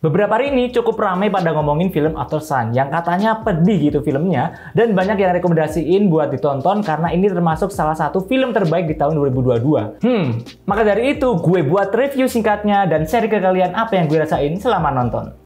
Beberapa hari ini cukup ramai pada ngomongin film After Sun yang katanya pedih gitu filmnya dan banyak yang rekomendasiin buat ditonton karena ini termasuk salah satu film terbaik di tahun 2022. Hmm, maka dari itu gue buat review singkatnya dan share ke kalian apa yang gue rasain selama nonton.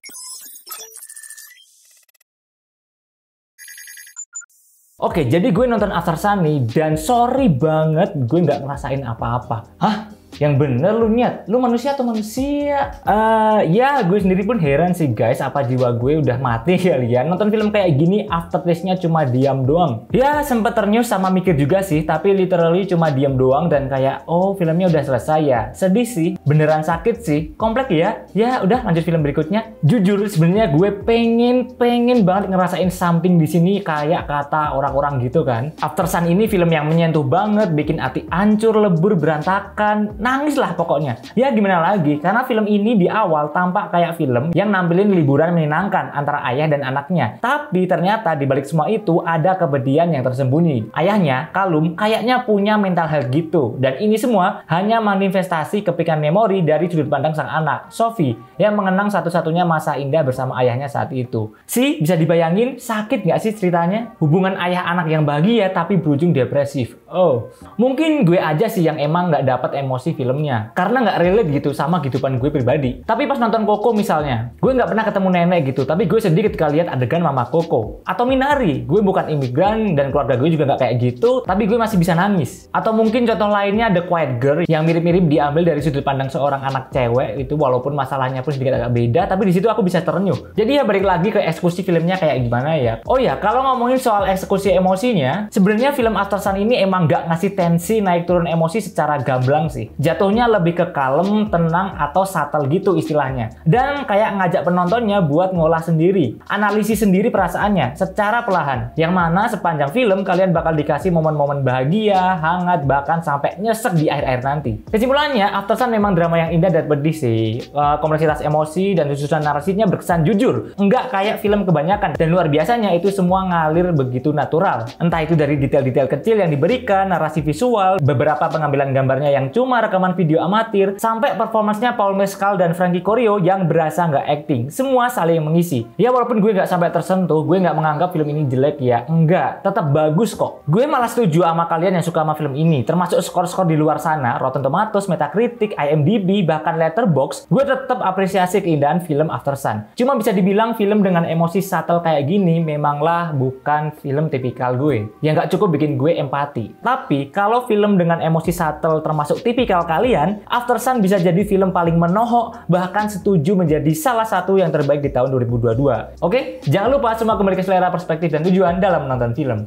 Oke, jadi gue nonton After Sun nih dan sorry banget gue nggak ngerasain apa-apa. Hah? yang bener lu niat lu manusia atau manusia uh, ya gue sendiri pun heran sih guys apa jiwa gue udah mati kali ya nonton film kayak gini aftertaste-nya cuma diam doang ya sempet ternyus sama mikir juga sih tapi literally cuma diam doang dan kayak oh filmnya udah selesai ya sedih sih beneran sakit sih komplek ya ya udah lanjut film berikutnya jujur sebenarnya gue pengen pengen banget ngerasain something di sini kayak kata orang-orang gitu kan After Sun ini film yang menyentuh banget bikin hati hancur lebur berantakan nangis lah pokoknya. Ya gimana lagi, karena film ini di awal tampak kayak film yang nampilin liburan menyenangkan antara ayah dan anaknya. Tapi ternyata di balik semua itu ada kebedian yang tersembunyi. Ayahnya, Kalum, kayaknya punya mental health gitu. Dan ini semua hanya manifestasi kepikiran memori dari sudut pandang sang anak, Sophie, yang mengenang satu-satunya masa indah bersama ayahnya saat itu. Si, bisa dibayangin sakit nggak sih ceritanya? Hubungan ayah anak yang bahagia tapi berujung depresif. Oh, mungkin gue aja sih yang emang nggak dapat emosi filmnya karena nggak relate gitu sama kehidupan gue pribadi tapi pas nonton Koko misalnya gue nggak pernah ketemu nenek gitu tapi gue sedih ketika lihat adegan mama Koko atau Minari gue bukan imigran dan keluarga gue juga nggak kayak gitu tapi gue masih bisa nangis atau mungkin contoh lainnya The Quiet Girl yang mirip-mirip diambil dari sudut pandang seorang anak cewek itu walaupun masalahnya pun sedikit agak beda tapi di situ aku bisa terenyuh jadi ya balik lagi ke eksekusi filmnya kayak gimana ya oh ya kalau ngomongin soal eksekusi emosinya sebenarnya film Aftersun ini emang nggak ngasih tensi naik turun emosi secara gamblang sih jatuhnya lebih ke kalem, tenang, atau subtle gitu istilahnya. Dan kayak ngajak penontonnya buat ngolah sendiri, analisis sendiri perasaannya secara perlahan. Yang mana sepanjang film kalian bakal dikasih momen-momen bahagia, hangat, bahkan sampai nyesek di akhir-akhir nanti. Kesimpulannya, After Sun memang drama yang indah dan pedih sih. Eh, kompleksitas emosi dan susunan narasinya berkesan jujur. Enggak kayak film kebanyakan. Dan luar biasanya itu semua ngalir begitu natural. Entah itu dari detail-detail kecil yang diberikan, narasi visual, beberapa pengambilan gambarnya yang cuma rekaman video amatir, sampai performansnya Paul Mescal dan Frankie Corio yang berasa nggak acting. Semua saling mengisi. Ya walaupun gue nggak sampai tersentuh, gue nggak menganggap film ini jelek ya. Enggak, tetap bagus kok. Gue malah setuju sama kalian yang suka sama film ini, termasuk skor-skor di luar sana, Rotten Tomatoes, Metacritic, IMDb, bahkan Letterbox, gue tetap apresiasi keindahan film After Sun. Cuma bisa dibilang film dengan emosi subtle kayak gini memanglah bukan film tipikal gue. Yang nggak cukup bikin gue empati. Tapi kalau film dengan emosi subtle termasuk tipikal kalian, After Sun bisa jadi film paling menohok, bahkan setuju menjadi salah satu yang terbaik di tahun 2022. Oke, jangan lupa semua kembali ke selera perspektif dan tujuan dalam menonton film.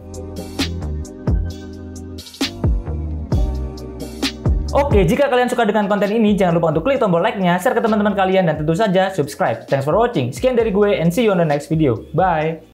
Oke, jika kalian suka dengan konten ini, jangan lupa untuk klik tombol like-nya, share ke teman-teman kalian, dan tentu saja subscribe. Thanks for watching. Sekian dari gue, and see you on the next video. Bye!